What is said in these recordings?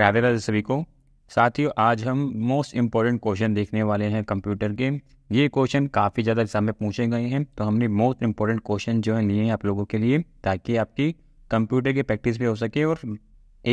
राधे राधे सभी को साथियों आज हम मोस्ट इम्पॉर्टेंट क्वेश्चन देखने वाले हैं कंप्यूटर के ये क्वेश्चन काफ़ी ज़्यादा एग्जाम में पूछे गए हैं तो हमने मोस्ट इम्पॉर्टेंट क्वेश्चन जो है लिए हैं आप लोगों के लिए ताकि आपकी कंप्यूटर की प्रैक्टिस भी हो सके और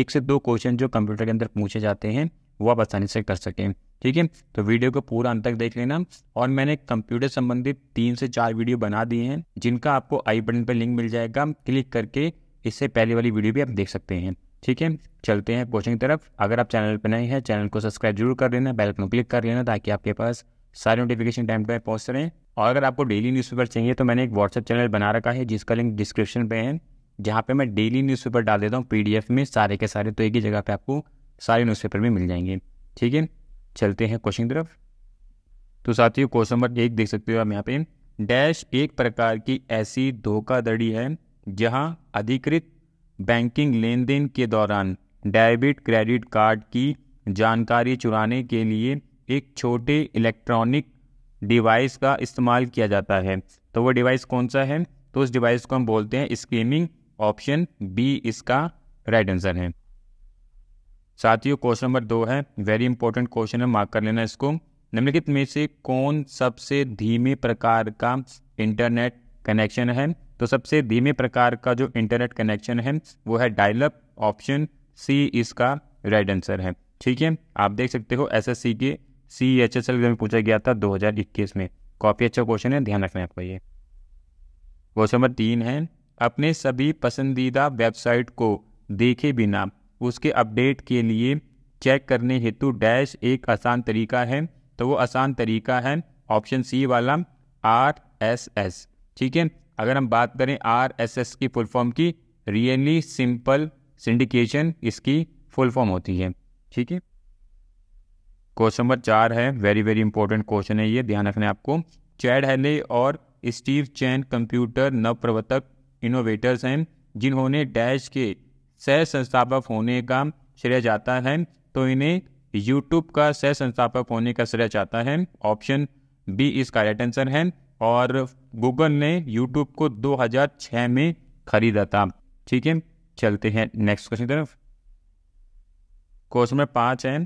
एक से दो क्वेश्चन जो कंप्यूटर के अंदर पूछे जाते हैं वो आप आसानी से कर सकें ठीक है तो वीडियो को पूरा अंत तक देख लेना और मैंने कंप्यूटर संबंधित तीन से चार वीडियो बना दिए हैं जिनका आपको आई बटन पर लिंक मिल जाएगा क्लिक करके इससे पहले वाली वीडियो भी आप देख सकते हैं ठीक है चलते हैं कोचिंग तरफ अगर आप चैनल पर नए हैं चैनल को सब्सक्राइब जरूर कर लेना बेल को क्लिक कर लेना ताकि आपके पास सारे नोटिफिकेशन टाइम पर पहुँच रहे और अगर आपको डेली न्यूज़पेपर चाहिए तो मैंने एक व्हाट्सअप चैनल बना रखा है जिसका लिंक डिस्क्रिप्शन पे है जहाँ पे मैं डेली न्यूज़पेपर डाल देता हूँ पीडीएफ में सारे के सारे तो एक ही जगह पे आपको सारे न्यूज़पेपर में मिल जाएंगे ठीक है चलते हैं क्वेश्चन तरफ तो साथियों क्वेश्चन नंबर एक देख सकते हो आप यहाँ पे डैश एक प्रकार की ऐसी धोखाधड़ी है जहाँ अधिकृत बैंकिंग लेन देन के दौरान डेबिट क्रेडिट कार्ड की जानकारी चुराने के लिए एक छोटे इलेक्ट्रॉनिक डिवाइस का इस्तेमाल किया जाता है तो वो डिवाइस कौन सा है तो उस डिवाइस को हम बोलते हैं स्कीमिंग ऑप्शन बी इसका राइट आंसर है साथियों क्वेश्चन नंबर दो है वेरी इंपॉर्टेंट क्वेश्चन है मार्क कर लेना इसको निम्नलिखित में से कौन सबसे धीमे प्रकार का इंटरनेट कनेक्शन है तो सबसे धीमे प्रकार का जो इंटरनेट कनेक्शन है वो है डायलअप ऑप्शन सी इसका राइट आंसर है ठीक है आप देख सकते हो एस के सी एच एस एल में पूछा गया था 2021 में काफ़ी अच्छा क्वेश्चन है ध्यान रखना आपको ये क्वेश्चन नंबर तीन है अपने सभी पसंदीदा वेबसाइट को देखे बिना उसके अपडेट के लिए चेक करने हेतु डैश एक आसान तरीका है तो वो आसान तरीका है ऑप्शन सी वाला आर एस एस ठीक है अगर हम बात करें आर एस एस की फुल फॉर्म की रियली सिंपल सिंडिकेशन इसकी फुल फॉर्म होती है ठीक है क्वेश्चन नंबर चार है वेरी वेरी इंपॉर्टेंट क्वेश्चन है ये ध्यान रखना है आपको चैड हेले और स्टीव चैन कंप्यूटर नवप्रवर्तक इनोवेटर्स हैं जिन्होंने डैश के सह संस्थापक होने का श्रेय जाता है तो इन्हें यूट्यूब का सह संस्थापक होने का श्रेय जाता है ऑप्शन बी इसका राइट आंसर है और गूगल ने यूट्यूब को 2006 में खरीदा था ठीक है चलते हैं नेक्स्ट क्वेश्चन की तरफ क्वेश्चन नंबर पाँच है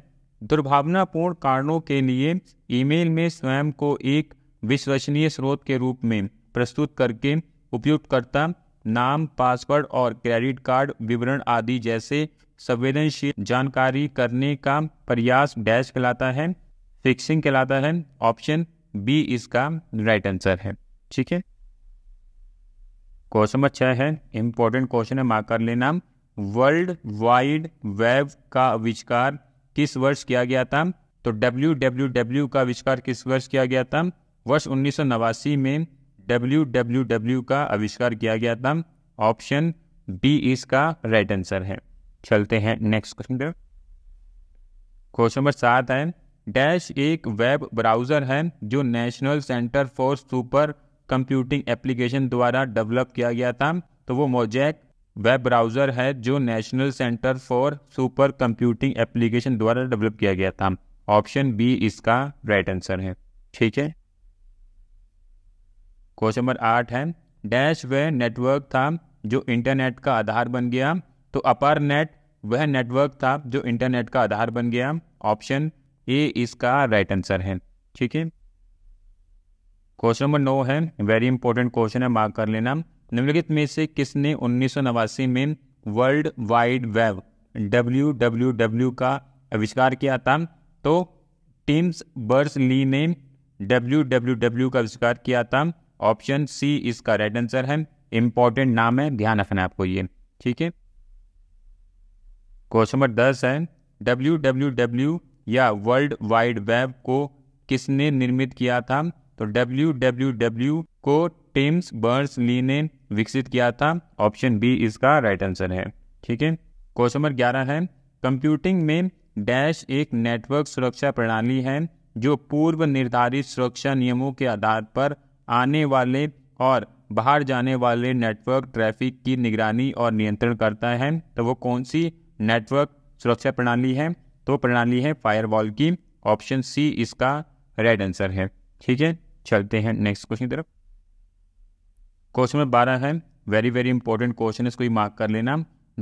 दुर्भावनापूर्ण कारणों के लिए ईमेल में स्वयं को एक विश्वसनीय स्रोत के रूप में प्रस्तुत करके उपयुक्तकर्ता नाम पासवर्ड और क्रेडिट कार्ड विवरण आदि जैसे संवेदनशील जानकारी करने का प्रयास डैश कहलाता है फिक्सिंग कहलाता है ऑप्शन बी इसका राइट आंसर है ठीक है क्वेश्चन नंबर है इंपॉर्टेंट क्वेश्चन है मार्क कर लेना वर्ल्ड वाइड वेब का आविष्कार किस वर्ष किया गया था तो डब्ल्यू डब्ल्यू डब्ल्यू का आविष्कार किस वर्ष किया गया था वर्ष उन्नीस में डब्ल्यू डब्ल्यू डब्ल्यू का आविष्कार किया गया था ऑप्शन बी इसका राइट आंसर है चलते हैं नेक्स्ट क्वेश्चन पे क्वेश्चन नंबर सात है डैश एक वेब ब्राउज़र है जो National Center for Super Computing Application द्वारा डेवलप किया गया था तो वो मोजैक वेब ब्राउज़र है जो National Center for Super Computing Application द्वारा डेवलप किया गया था ऑप्शन बी इसका राइट आंसर है ठीक है क्वेश्चन नंबर आठ है डैश वह नेटवर्क था जो इंटरनेट का आधार बन गया तो अपर नेट वह नेटवर्क था जो इंटरनेट का आधार बन गया ऑप्शन ए इसका राइट आंसर है ठीक है क्वेश्चन नंबर नौ है वेरी इंपॉर्टेंट क्वेश्चन है मार्क कर लेना निम्नलिखित में से किसने उन्नीस में world wide web W W W का आविष्कार किया था तो टीम्स बर्स ली ने डब्ल्यू डब्ल्यू डब्ल्यू का आविष्कार किया था ऑप्शन सी इसका राइट आंसर है इंपॉर्टेंट नाम है ध्यान रखना आपको ये ठीक है क्वेश्चन नंबर दस है डब्ल्यू डब्ल्यू डब्ल्यू या वर्ल्ड वाइड वेब को किसने निर्मित किया था तो डब्ल्यू डब्ल्यू डब्ल्यू को टेम्स बर्स ली ने विकसित किया था ऑप्शन बी इसका राइट आंसर है ठीक है क्वेश्चन नंबर ग्यारह है कंप्यूटिंग में डैश एक नेटवर्क सुरक्षा प्रणाली है जो पूर्व निर्धारित सुरक्षा नियमों के आधार पर आने वाले और बाहर जाने वाले नेटवर्क ट्रैफिक की निगरानी और नियंत्रण करता है तो वो कौन सी नेटवर्क सुरक्षा प्रणाली है तो प्रणाली है फायरवॉल की ऑप्शन सी इसका राइट आंसर है ठीक है चलते हैं नेक्स्ट क्वेश्चन की तरफ क्वेश्चन नंबर बारह है वेरी वेरी इंपॉर्टेंट क्वेश्चन इसको मार्क कर लेना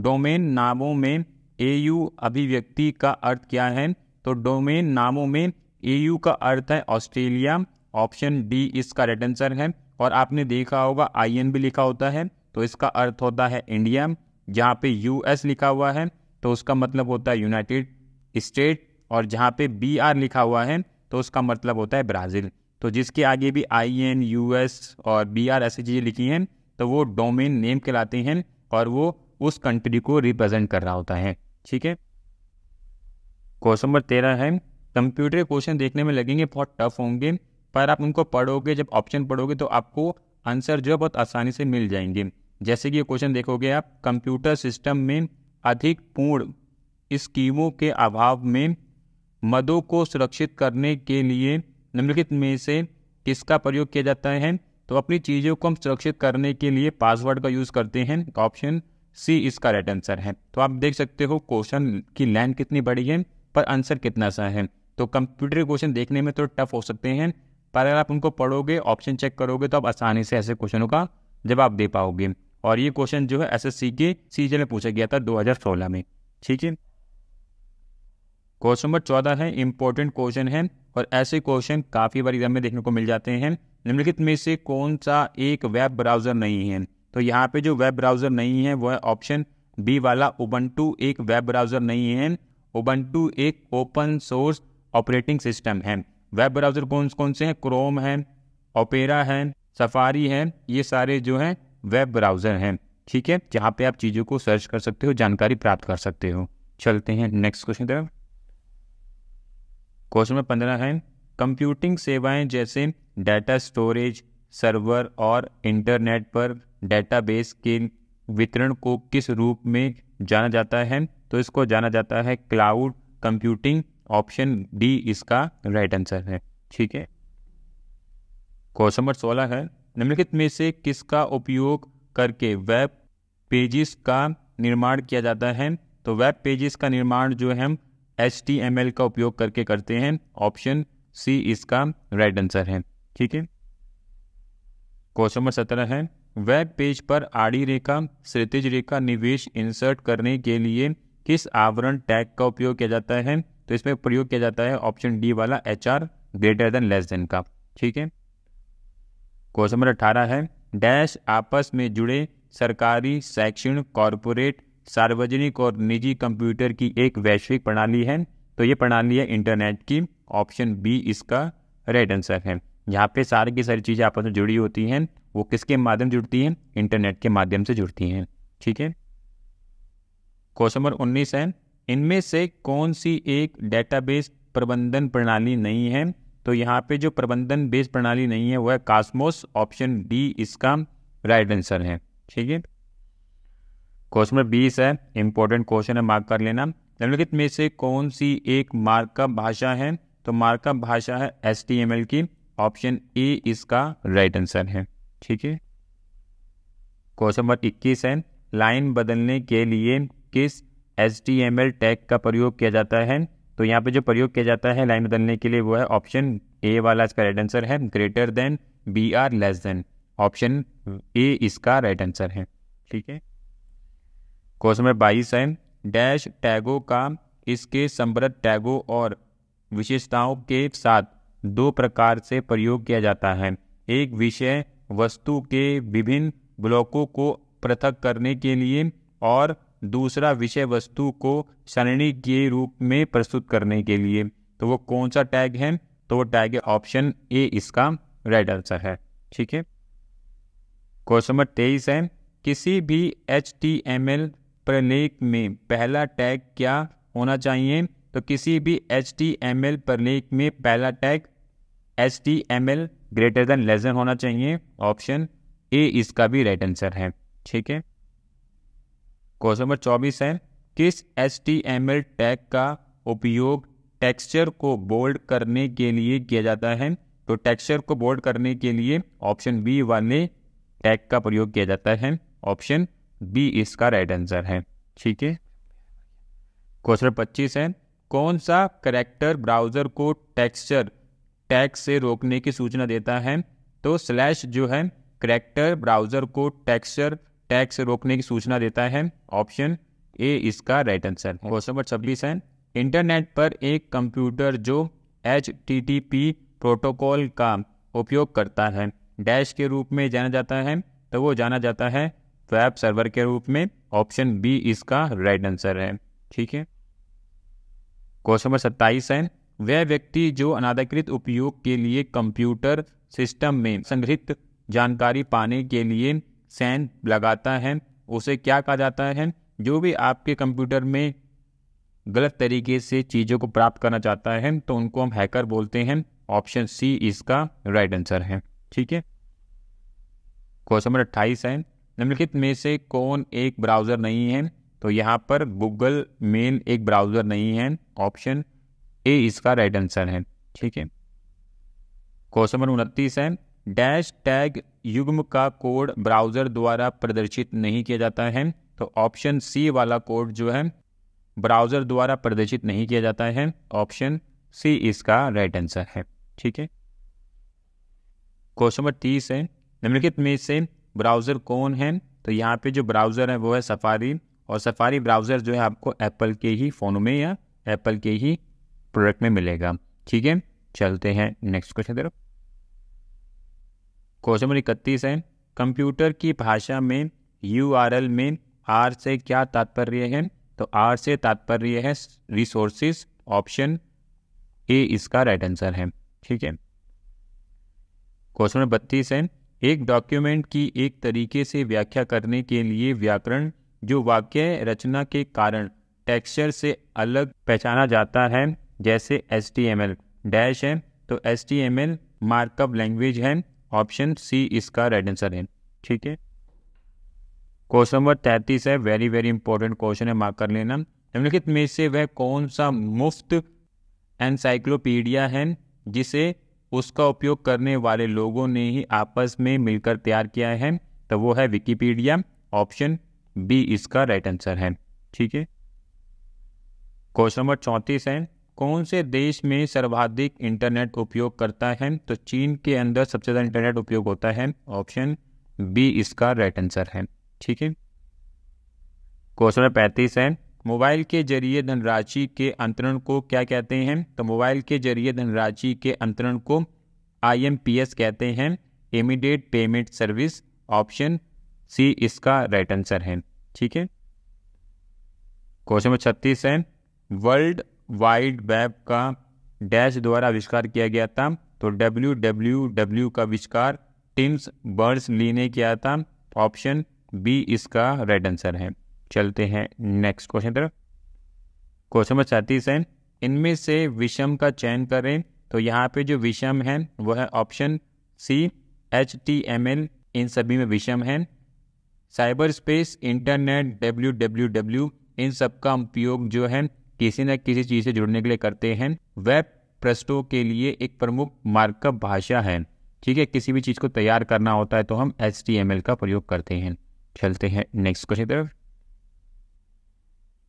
डोमेन नामों में ए यू अभिव्यक्ति का अर्थ क्या है तो डोमेन नामों में ए यू का अर्थ है ऑस्ट्रेलिया ऑप्शन डी इसका राइट आंसर है और आपने देखा होगा आई एन भी लिखा होता है तो इसका अर्थ होता है इंडिया जहाँ पे यू एस लिखा हुआ है तो उसका मतलब होता है यूनाइटेड स्टेट और जहाँ पे बी आर लिखा हुआ है तो उसका मतलब होता है ब्राज़ील तो जिसके आगे भी आई एन यू एस और बी आर ऐसी चीज़ें लिखी हैं तो वो डोमेन नेम कहलाते हैं और वो उस कंट्री को रिप्रेजेंट कर रहा होता है ठीक है क्वेश्चन नंबर तेरह है कंप्यूटर क्वेश्चन देखने में लगेंगे बहुत टफ होंगे पर आप उनको पढ़ोगे जब ऑप्शन पढ़ोगे तो आपको आंसर जो है बहुत आसानी से मिल जाएंगे जैसे कि ये क्वेश्चन देखोगे आप कंप्यूटर सिस्टम में अधिक पूर्ण स्कीमों के अभाव में मदों को सुरक्षित करने के लिए निम्नलिखित में से किसका प्रयोग किया जाता है तो अपनी चीज़ों को हम सुरक्षित करने के लिए पासवर्ड का यूज़ करते हैं ऑप्शन सी इसका राइट आंसर है तो आप देख सकते हो क्वेश्चन की लेंथ कितनी बड़ी है पर आंसर कितना सा है तो कंप्यूटर क्वेश्चन देखने में तो टफ हो सकते हैं पर अगर आप उनको पढ़ोगे ऑप्शन चेक करोगे तो आप आसानी से ऐसे क्वेश्चनों का जवाब दे पाओगे और ये क्वेश्चन जो है एसएससी के सीजन में पूछा गया था 2016 में ठीक है क्वेश्चन नंबर चौदह है इंपॉर्टेंट क्वेश्चन है और ऐसे क्वेश्चन काफ़ी बार एग्जाम में देखने को मिल जाते हैं निम्नलिखित में से कौन सा एक वेब ब्राउज़र नहीं है तो यहाँ पे जो वेब ब्राउज़र नहीं है वो है ऑप्शन बी वाला उबंटू एक वेब ब्राउज़र नहीं है उबंटू एक ओपन सोर्स ऑपरेटिंग सिस्टम है वेब ब्राउज़र कौन कौन से हैं क्रोम है ओपेरा है सफारी है ये सारे जो हैं वेब ब्राउज़र हैं ठीक है जहाँ पे आप चीज़ों को सर्च कर सकते हो जानकारी प्राप्त कर सकते हो चलते हैं नेक्स्ट क्वेश्चन तरफ क्वेश्चन नंबर पंद्रह है कंप्यूटिंग सेवाएं जैसे डाटा स्टोरेज सर्वर और इंटरनेट पर डेटाबेस के वितरण को किस रूप में जाना जाता है तो इसको जाना जाता है क्लाउड कंप्यूटिंग ऑप्शन डी इसका राइट आंसर है ठीक है क्वेश्चन नंबर सोलह है निम्नलिखित में से किसका उपयोग करके वेब पेजेस का निर्माण किया जाता है तो वेब पेजेस का निर्माण जो है एच टी एम एल का उपयोग करके करते हैं ऑप्शन सी इसका राइट आंसर है ठीक है क्वेश्चन नंबर सत्रह है वेब पेज पर आड़ी रेखा क्षितिज रेखा निवेश इंसर्ट करने के लिए किस आवरण टैग का उपयोग किया जाता है तो इसमें प्रयोग किया जाता है ऑप्शन डी वाला H R greater than less than का ठीक है क्वेश्चन नंबर अठारह है डैश आपस में जुड़े सरकारी शैक्षणिक कॉरपोरेट सार्वजनिक और निजी कंप्यूटर की एक वैश्विक प्रणाली है तो ये प्रणाली है इंटरनेट की ऑप्शन बी इसका राइट आंसर है यहाँ पे सारी की सारी चीज़ें आपस में जुड़ी होती हैं वो किसके माध्यम जुड़ती हैं इंटरनेट के माध्यम से जुड़ती हैं ठीक है क्वेश्चन नंबर उन्नीस है इनमें से कौन सी एक डेटाबेस प्रबंधन प्रणाली नहीं है तो यहाँ पे जो प्रबंधन बेस प्रणाली नहीं है वह कास्मोस ऑप्शन डी इसका राइट आंसर है ठीक है क्वेश्चन नंबर बीस है इंपॉर्टेंट क्वेश्चन है मार्क कर लेना निम्नलिखित में से कौन सी एक मार्कअप भाषा है तो मार्कअप भाषा है एस की ऑप्शन ए इसका राइट आंसर है ठीक है क्वेश्चन नंबर इक्कीस है लाइन बदलने के लिए किस S T M L tag का प्रयोग किया जाता है तो यहाँ पे जो प्रयोग किया जाता है लाइन बदलने के लिए वो है ऑप्शन ए वाला इसका राइट आंसर है greater than B R less than option A इसका राइट आंसर है ठीक है क्वेश्चन नंबर बाईस है डैश टैगो का इसके समृद्ध टैगों और विशेषताओं के साथ दो प्रकार से प्रयोग किया जाता है एक विषय वस्तु के विभिन्न ब्लॉकों को पृथक करने के लिए और दूसरा विषय वस्तु को सरणी के रूप में प्रस्तुत करने के लिए तो वो कौन सा टैग है तो वो टैग है ऑप्शन ए इसका राइट आंसर है ठीक है क्वेश्चन नंबर तेईस है किसी भी एच टी एम एल प्रलेख में पहला टैग क्या होना चाहिए तो किसी भी एच टी एम एल प्रलेख में पहला tag H T M L greater than less than होना चाहिए ऑप्शन ए इसका भी राइट आंसर है ठीक है क्वेश्चन नंबर चौबीस है किस H T M L tag का उपयोग टेक्सचर को बोल्ड करने के लिए किया जाता है तो टेक्सचर को बोल्ड करने के लिए ऑप्शन बी वाले टैग का प्रयोग किया जाता है ऑप्शन बी इसका राइट आंसर है ठीक है क्वेश्चन पच्चीस है कौन सा करेक्टर ब्राउजर को टेक्सचर टैग से रोकने की सूचना देता है तो स्लैश जो है करेक्टर ब्राउजर को टेक्सचर टैग से रोकने की सूचना देता है ऑप्शन ए इसका राइट आंसर क्वेश्चन नंबर छब्बीस है इंटरनेट पर एक कंप्यूटर जो एच प्रोटोकॉल का उपयोग करता है डैश के रूप में जाना जाता है तो वो जाना जाता है तो ऐप सर्वर के रूप में ऑप्शन बी इसका राइट आंसर है ठीक है क्वेश्चन नंबर सत्ताईस है वह व्यक्ति जो अनाधिकृत उपयोग के लिए कंप्यूटर सिस्टम में संग्रहित जानकारी पाने के लिए सैन लगाता है उसे क्या कहा जाता है जो भी आपके कंप्यूटर में गलत तरीके से चीज़ों को प्राप्त करना चाहता है तो उनको हम हैकर बोलते हैं ऑप्शन सी इसका राइट आंसर है ठीक है क्वेश्चन नंबर अट्ठाईस है निम्नलिखित में से कौन एक ब्राउज़र नहीं है तो यहाँ पर गूगल मेन एक ब्राउज़र नहीं है ऑप्शन ए इसका राइट आंसर है ठीक है क्वेश्चन नंबर उनतीस है डैश टैग युग्म का कोड ब्राउज़र द्वारा प्रदर्शित नहीं किया जाता है तो ऑप्शन सी वाला कोड जो है ब्राउज़र द्वारा प्रदर्शित नहीं किया जाता है ऑप्शन सी इसका राइट आंसर है ठीक है क्वेश्चन नंबर तीस है निम्नलिखित में से ब्राउज़र कौन है तो यहाँ पे जो ब्राउज़र है वो है सफारी और सफारी ब्राउज़र जो है आपको एप्पल के ही फ़ोन में या एप्पल के ही प्रोडक्ट में मिलेगा ठीक है चलते हैं नेक्स्ट क्वेश्चन तरफ क्वेश्चन नंबर इकतीस है कंप्यूटर की भाषा में यू में आर से क्या तात्पर्य है तो आर से तात्पर्य है रिसोर्सिस ऑप्शन ए इसका राइट आंसर है ठीक है क्वेश्चन नंबर बत्तीस है एक डॉक्यूमेंट की एक तरीके से व्याख्या करने के लिए व्याकरण जो वाक्य रचना के कारण टेक्सचर से अलग पहचाना जाता है जैसे S T M L dash है तो S T M L markup language है ऑप्शन सी इसका राइट आंसर है ठीक है क्वेश्चन नंबर तैंतीस है वेरी वेरी इंपॉर्टेंट क्वेश्चन है मार्क कर लेना निम्नलिखित में से वह कौन सा मुफ्त एनसाइक्लोपीडिया है जिसे उसका उपयोग करने वाले लोगों ने ही आपस में मिलकर तैयार किया है तो वो है विकीपीडिया ऑप्शन बी इसका राइट आंसर है ठीक है क्वेश्चन नंबर चौंतीस है कौन से देश में सर्वाधिक इंटरनेट उपयोग करता है तो चीन के अंदर सबसे ज़्यादा इंटरनेट उपयोग होता है ऑप्शन बी इसका राइट आंसर है ठीक है क्वेश्चन नंबर पैंतीस है मोबाइल के जरिए धनराशि के अंतरण को क्या कहते हैं तो मोबाइल के जरिए धनराशि के अंतरण को आईएमपीएस कहते हैं immediate payment service option C इसका राइट आंसर है ठीक है क्वेश्चन नंबर छत्तीस है वर्ल्ड वाइड वेब का डैश द्वारा आविष्कार किया गया था तो डब्ल्यू डब्ल्यू डब्ल्यू का आविष्कार टिम्स बर्ड्स ली ने किया था ऑप्शन बी इसका राइट आंसर है चलते हैं नेक्स्ट क्वेश्चन तरफ क्वेश्चन नंबर सैंतीस है इनमें से विषम का चयन करें तो यहाँ पे जो विषम है वह है option C H T M L इन सभी में विषम है cyber space internet W W W इन सब का उपयोग जो है किसी न किसी चीज़ से जुड़ने के लिए करते हैं वेब प्रस्तों के लिए एक प्रमुख मार्कअप भाषा है ठीक है किसी भी चीज़ को तैयार करना होता है तो हम एच का प्रयोग करते हैं चलते हैं नेक्स्ट क्वेश्चन तरफ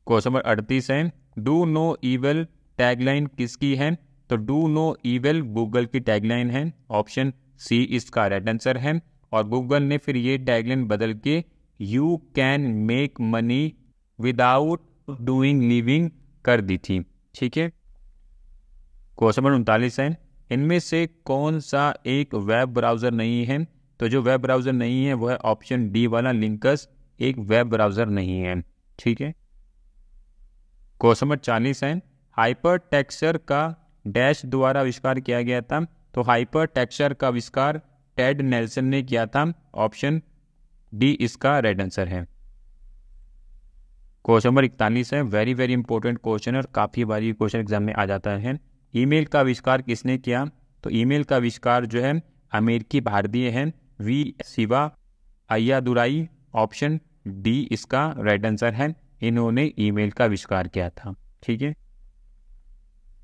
क्वेश्चन नंबर अड़तीस है डू नो ईवेल टैगलाइन किसकी है तो डू नो ईवेल गूगल की टैगलाइन है ऑप्शन सी इसका राइट आंसर है और गूगल ने फिर ये टैगलाइन बदल के you can make money without doing living कर दी थी ठीक है क्वेश्चन नंबर उनतालीस है इनमें से कौन सा एक वेब ब्राउज़र नहीं है तो जो वेब ब्राउज़र नहीं है वह ऑप्शन डी वाला लिंकस एक वेब ब्राउज़र नहीं है ठीक है क्वेश्चन नंबर चालीस है हाइपर टेक्सचर का डैश द्वारा आविष्कार किया गया था तो हाइपर टेक्सचर का आविष्कार टेड नेल्सन ने किया था ऑप्शन डी इसका राइट आंसर है क्वेश्चन नंबर इकतालीस है वेरी वेरी इंपॉर्टेंट क्वेश्चन और काफ़ी बार ये क्वेश्चन एग्जाम में आ जाता है ईमेल का आविष्कार किसने किया तो ईमेल का आविष्कार जो है अमेरिकी भारतीय है V Shiva Ayyadurai option D इसका राइट आंसर है इन्होंने ईमेल का आविष्कार किया था ठीक है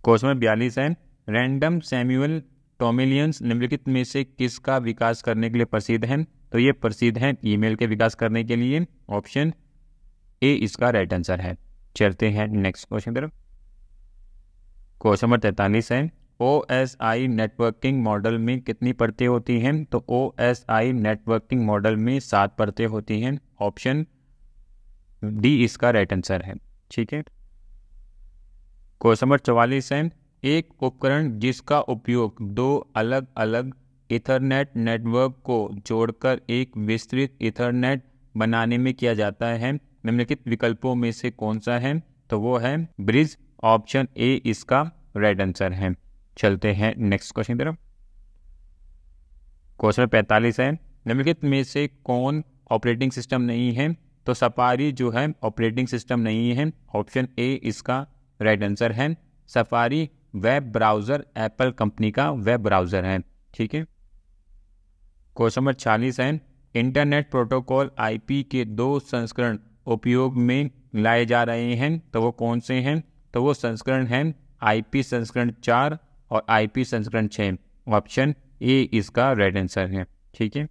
क्वेश्चन नंबर बयालीस है रैंडम सैम्यूअल टोमिलियंस निम्नलिखित में से किसका विकास करने के लिए प्रसिद्ध हैं तो ये प्रसिद्ध हैं ईमेल के विकास करने के लिए ऑप्शन ए इसका राइट आंसर है चलते हैं नेक्स्ट क्वेश्चन तरफ क्वेश्चन नंबर तैतालीस है O S I networking model में कितनी परतें होती हैं तो O S I networking model में सात परतें होती हैं ऑप्शन डी इसका राइट आंसर है ठीक है क्वेश्चन नंबर चौवालीस है एक उपकरण जिसका उपयोग दो अलग अलग इथरनेट नेटवर्क को जोड़कर एक विस्तृत इथरनेट बनाने में किया जाता है निम्नलिखित विकल्पों में से कौन सा है तो वो है ब्रिज ऑप्शन ए इसका राइट आंसर है चलते हैं नेक्स्ट क्वेश्चन तरफ क्वेश्चन पैंतालीस है निम्नलिखित में से कौन ऑपरेटिंग सिस्टम नहीं है तो सफारी जो है ऑपरेटिंग सिस्टम नहीं है ऑप्शन ए इसका राइट आंसर है Safari web browser Apple company का वेब ब्राउज़र है ठीक है क्वेश्चन नंबर चालीस है इंटरनेट प्रोटोकॉल आईपी के दो संस्करण उपयोग में लाए जा रहे हैं तो वो कौन से हैं तो वो संस्करण हैं आईपी संस्करण चार और आईपी संस्करण छः ऑप्शन ए इसका राइट आंसर है ठीक है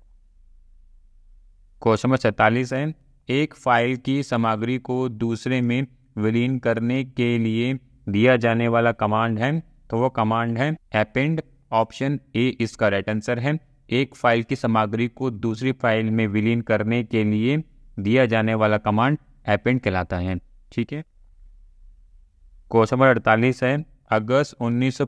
क्वेश्चन नंबर सैतालीस है एक फाइल की सामग्री को दूसरे में विलीन करने के लिए दिया जाने वाला कमांड है तो वो कमांड है एपेंड ऑप्शन ए इसका राइट आंसर है एक फाइल की सामग्री को दूसरी फाइल में विलीन करने के लिए दिया जाने वाला कमांड एपेंड कहलाता है ठीक है क्वेश्चन नंबर अड़तालीस है अगस्त उन्नीस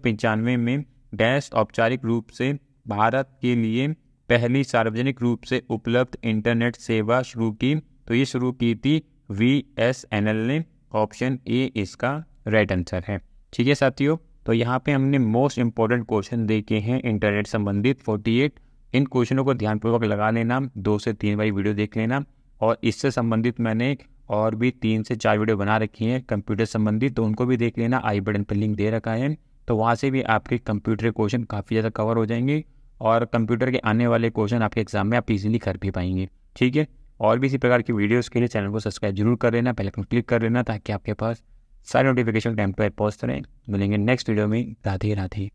में डैश औपचारिक रूप से भारत के लिए पहली सार्वजनिक रूप से उपलब्ध इंटरनेट सेवा शुरू की तो ये शुरू की थी वी एस एन एल ने ऑप्शन ए इसका राइट आंसर है ठीक है साथियों तो यहाँ पे हमने मोस्ट इंपॉर्टेंट क्वेश्चन देखे हैं इंटरनेट संबंधित 48 इन क्वेश्चनों को ध्यानपूर्वक लगा लेना दो से तीन बारी वीडियो देख लेना और इससे संबंधित मैंने और भी तीन से चार वीडियो बना रखी हैं कंप्यूटर संबंधित तो उनको भी देख लेना आई बटन पर लिंक दे रखा है तो वहाँ से भी आपके कंप्यूटर क्वेश्चन काफ़ी ज़्यादा कवर हो जाएंगे और कंप्यूटर के आने वाले क्वेश्चन आपके एग्ज़ाम में आप इजीली कर भी पाएंगे ठीक है और भी इसी प्रकार की वीडियोस के लिए चैनल को सब्सक्राइब जरूर कर लेना पहले पर क्लिक कर लेना ताकि आपके पास सारे नोटिफिकेशन टाइम टू टाइम पहुँचते रहें मिलेंगे नेक्स्ट वीडियो में राधे राधे